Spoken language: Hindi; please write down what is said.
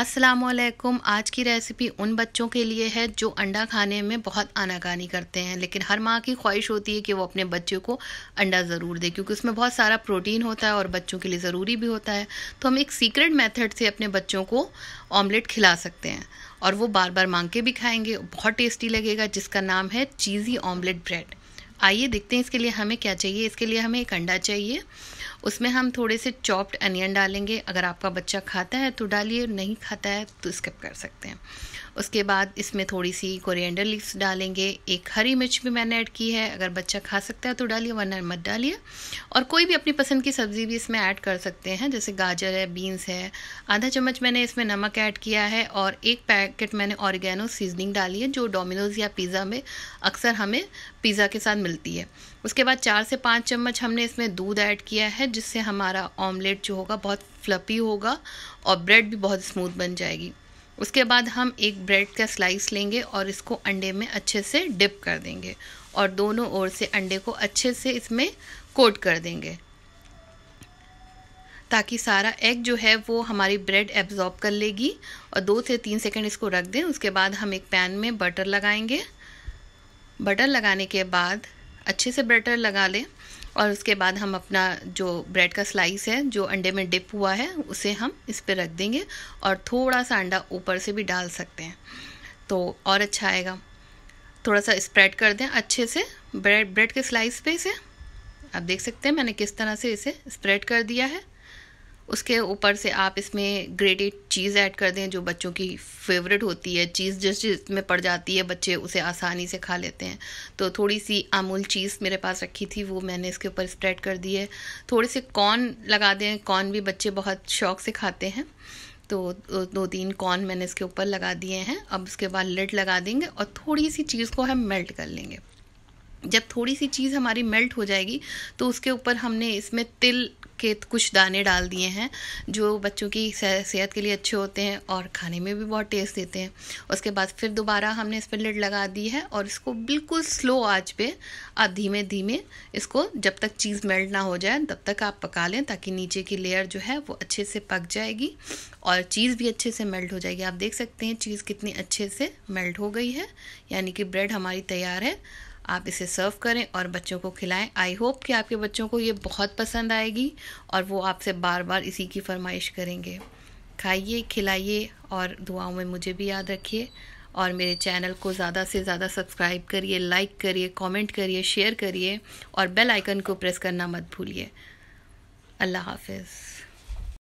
असलकुम आज की रेसिपी उन बच्चों के लिए है जो अंडा खाने में बहुत आनाकानी करते हैं लेकिन हर माँ की ख्वाहिश होती है कि वो अपने बच्चे को अंडा ज़रूर दे क्योंकि उसमें बहुत सारा प्रोटीन होता है और बच्चों के लिए ज़रूरी भी होता है तो हम एक सीक्रेट मेथड से अपने बच्चों को ऑमलेट खिला सकते हैं और वो बार बार मांग के भी खाएंगे बहुत टेस्टी लगेगा जिसका नाम है चीज़ी ऑमलेट ब्रेड आइए देखते हैं इसके लिए हमें क्या चाहिए इसके लिए हमें एक अंडा चाहिए उसमें हम थोड़े से चॉप्ड अनियन डालेंगे अगर आपका बच्चा खाता है तो डालिए नहीं खाता है तो स्किप कर सकते हैं उसके बाद इसमें थोड़ी सी कोरिएंडर लीव्स डालेंगे एक हरी मिर्च भी मैंने ऐड की है अगर बच्चा खा सकता है तो डालिए वरना मत डालिए और कोई भी अपनी पसंद की सब्ज़ी भी इसमें ऐड कर सकते हैं जैसे गाजर है बीन्स है आधा चम्मच मैंने इसमें नमक ऐड किया है और एक पैकेट मैंने ऑर्गेनो सीजनिंग डाली है जो डोमिनोज़ या पिज़्ज़ा में अक्सर हमें पिज़्ज़ा के साथ मिलती है उसके बाद चार से पाँच चम्मच हमने इसमें दूध ऐड किया है जिससे हमारा ऑमलेट जो होगा बहुत फ्लपी होगा और ब्रेड भी बहुत स्मूथ बन जाएगी उसके बाद हम एक ब्रेड का स्लाइस लेंगे और इसको अंडे में अच्छे से डिप कर देंगे और दोनों ओर से अंडे को अच्छे से इसमें कोट कर देंगे ताकि सारा एग जो है वो हमारी ब्रेड एब्जॉर्ब कर लेगी और दो से तीन सेकंड इसको रख दें उसके बाद हम एक पैन में बटर लगाएंगे बटर लगाने के बाद अच्छे से बटर लगा लें और उसके बाद हम अपना जो ब्रेड का स्लाइस है जो अंडे में डिप हुआ है उसे हम इस पर रख देंगे और थोड़ा सा अंडा ऊपर से भी डाल सकते हैं तो और अच्छा आएगा थोड़ा सा स्प्रेड कर दें अच्छे से ब्रेड ब्रेड के स्लाइस पे इसे आप देख सकते हैं मैंने किस तरह से इसे स्प्रेड कर दिया है उसके ऊपर से आप इसमें ग्रेटेड चीज़ ऐड कर दें जो बच्चों की फेवरेट होती है चीज़ जिस चीज़ में पड़ जाती है बच्चे उसे आसानी से खा लेते हैं तो थोड़ी सी अमूल चीज़ मेरे पास रखी थी वो मैंने इसके ऊपर स्प्रेड कर दी है थोड़े से कॉर्न लगा दें कॉर्न भी बच्चे बहुत शौक से खाते हैं तो दो तीन कॉर्न मैंने इसके ऊपर लगा दिए हैं अब उसके बाद लिड लगा देंगे और थोड़ी सी चीज़ को हम मेल्ट कर लेंगे जब थोड़ी सी चीज़ हमारी मेल्ट हो जाएगी तो उसके ऊपर हमने इसमें तिल के कुछ दाने डाल दिए हैं जो बच्चों की सेहत के लिए अच्छे होते हैं और खाने में भी बहुत टेस्ट देते हैं उसके बाद फिर दोबारा हमने इस पर लिड लगा दी है और इसको बिल्कुल स्लो आँच पे आप धीमे धीमे इसको जब तक चीज़ मेल्ट ना हो जाए तब तक आप पका लें ताकि नीचे की लेयर जो है वो अच्छे से पक जाएगी और चीज़ भी अच्छे से मेल्ट हो जाएगी आप देख सकते हैं चीज़ कितनी अच्छे से मेल्ट हो गई है यानी कि ब्रेड हमारी तैयार है आप इसे सर्व करें और बच्चों को खिलाएं आई होप कि आपके बच्चों को ये बहुत पसंद आएगी और वो आपसे बार बार इसी की फरमाइश करेंगे खाइए खिलाइए और दुआओं में मुझे भी याद रखिए और मेरे चैनल को ज़्यादा से ज़्यादा सब्सक्राइब करिए लाइक करिए कमेंट करिए शेयर करिए और बेल आइकन को प्रेस करना मत भूलिए अल्लाह हाफिज़